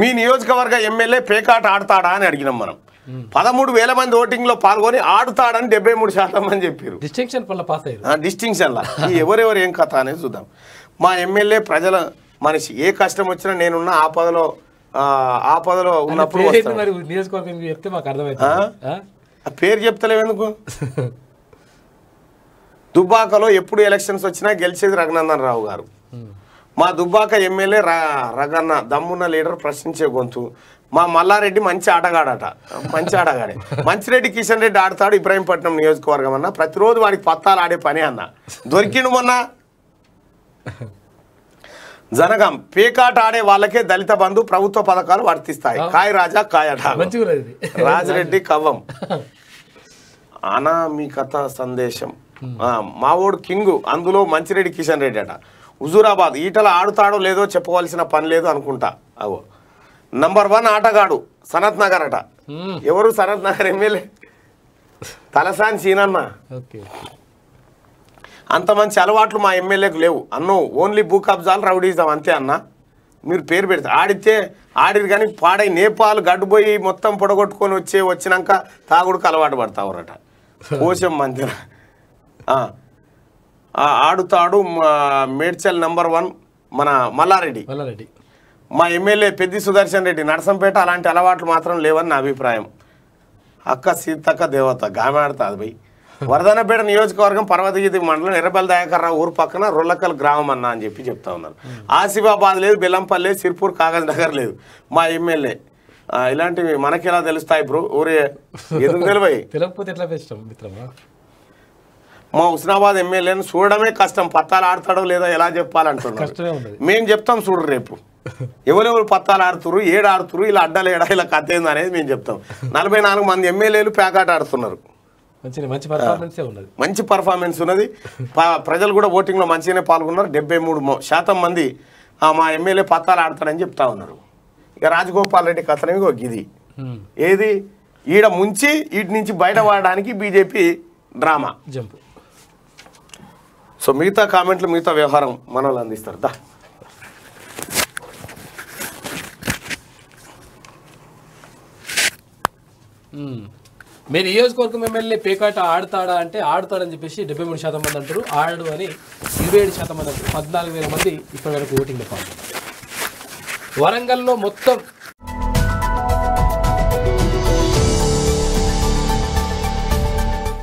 మీ నియోజకవర్గ ఎమ్మెల్యే పేకాట ఆడతాడా అని అడిగినాం మనం పదమూడు వేల మంది ఓటింగ్ లో పాల్గొని ఆడుతాడని డెబ్బై మూడు శాతం అని చెప్పారు డిస్టింక్షన్ ఎవరెవరు ఏం కథ అనేది చూద్దాం మా ఎమ్మెల్యే ప్రజల మనిషి ఏ కష్టం వచ్చినా నేనున్న ఆపదలో ఆపదలో ఉన్నప్పుడు పేరు చెప్తలేవు ఎందుకు దుబాకలో ఎప్పుడు ఎలక్షన్స్ వచ్చినా గెలిచేది రఘునందన్ రావు గారు మా దుబ్బాక ఎమ్మెల్యే రగన్న దమ్మున్న లీడర్ ప్రశ్నించే గొంతు మా మల్లారెడ్డి మంచి ఆటగాడట మంచి ఆటగాడే మంచిరెడ్డి కిషన్ రెడ్డి ఆడతాడు ఇబ్రాహీంపట్నం నియోజకవర్గం అన్న ప్రతిరోజు వాడికి పత్తాలు ఆడే పని అన్న దొరికిండు మొన్న జనగం పేకాట ఆడే వాళ్ళకే దళిత బంధు ప్రభుత్వ పథకాలు వర్తిస్తాయి కాయ రాజా కాయట రాజరెడ్డి కవ్వం అనామికత సందేశం మావోడు కింగు అందులో మంచిరెడ్డి కిషన్ రెడ్డి అట హుజూరాబాద్ ఈటల ఆడుతాడో లేదో చెప్పవలసిన పని లేదు అనుకుంటా అవు నంబర్ వన్ ఆటగాడు సనత్ నగర్ అట hmm. ఎవరు సనత్ నగర్ ఎమ్మెల్యే తలసాని సీనన్న అంత మంచి అలవాట్లు మా ఎమ్మెల్యేకు లేవు అన్నో ఓన్లీ భూ కబ్జాలు రౌడీజం అంతే అన్న మీరు పేరు పెడతారు ఆడితే ఆడిరు కానీ పాడై నేపాల్ గడ్డుపోయి మొత్తం పొడగొట్టుకొని వచ్చే వచ్చినాక తాగుడుకు అలవాటు పడతావురట కోసం మందిర ఆడుతాడు మేడ్చల్ నంబర్ వన్ మన మల్లారెడ్డి మల్లారెడ్డి మా ఎమ్మెల్యే పెద్ది సుదర్శన్ రెడ్డి నరసంపేట అలాంటి అలవాట్లు మాత్రం లేవని నా అభిప్రాయం అక్క సీతక్క దేవత గామె ఆడుతుంది వరదనపేట నియోజకవర్గం పర్వతగీతి మండలం ఎర్రబెల్ రావు ఊరు పక్కన రొల్లకల్ గ్రామం అన్న అని చెప్పి చెప్తా ఉన్నారు ఆసిఫాబాద్ లేదు బెల్లంపల్లి లేదు సిర్పూర్ కాగజ్ నగర్ లేదు మా ఎమ్మెల్యే ఇలాంటివి మనకి ఎలా తెలుస్తాయి బ్రో ఊరే ఎందుకు తెలివై తెలియకపోతే ఎట్లా మిత్రమా మా హుస్నాబాద్ ఎమ్మెల్యేను చూడడమే కష్టం పత్తాలు ఆడతాడో లేదో ఎలా చెప్పాలంటున్నారు మేము చెప్తాం చూడు రేపు ఎవరెవరు పత్తాలు ఆడుతురు ఏడు ఆడుతురు ఇలా అడ్డలు ఏడా ఇలా కథ ఏంది అనేది మేము చెప్తాం నలభై నాలుగు మంది ఎమ్మెల్యేలు ప్యాకాట్ ఆడుతున్నారు మంచి పర్ఫార్మెన్స్ ఉన్నది ప్రజలు కూడా ఓటింగ్లో మంచిగానే పాల్గొన్నారు డెబ్బై మూడు శాతం మంది మా ఎమ్మెల్యే పత్తాలు ఆడతాడని చెప్తా ఉన్నారు ఇక రాజగోపాల్ రెడ్డి కథనం ఒక ఇది ఏది ఈడ ముంచి వీటి నుంచి బయటపడడానికి బీజేపీ డ్రామా జంపు సో మిగతా కామెంట్లు మిగతా వ్యవహారం మనల్ని అందిస్తారు దా మీ నియోజకవర్గం ఎమ్మెల్యే పేకాట ఆడతాడా అంటే ఆడతాడని చెప్పేసి డెబ్బై మూడు శాతం మంది అంటారు ఆడడు అని ఇరవై ఏడు శాతం మంది అంటారు పద్నాలుగు వేల మంది ఇప్పటి వరకు ఓటింగ్ పాల్గొన్నారు వరంగల్లో మొత్తం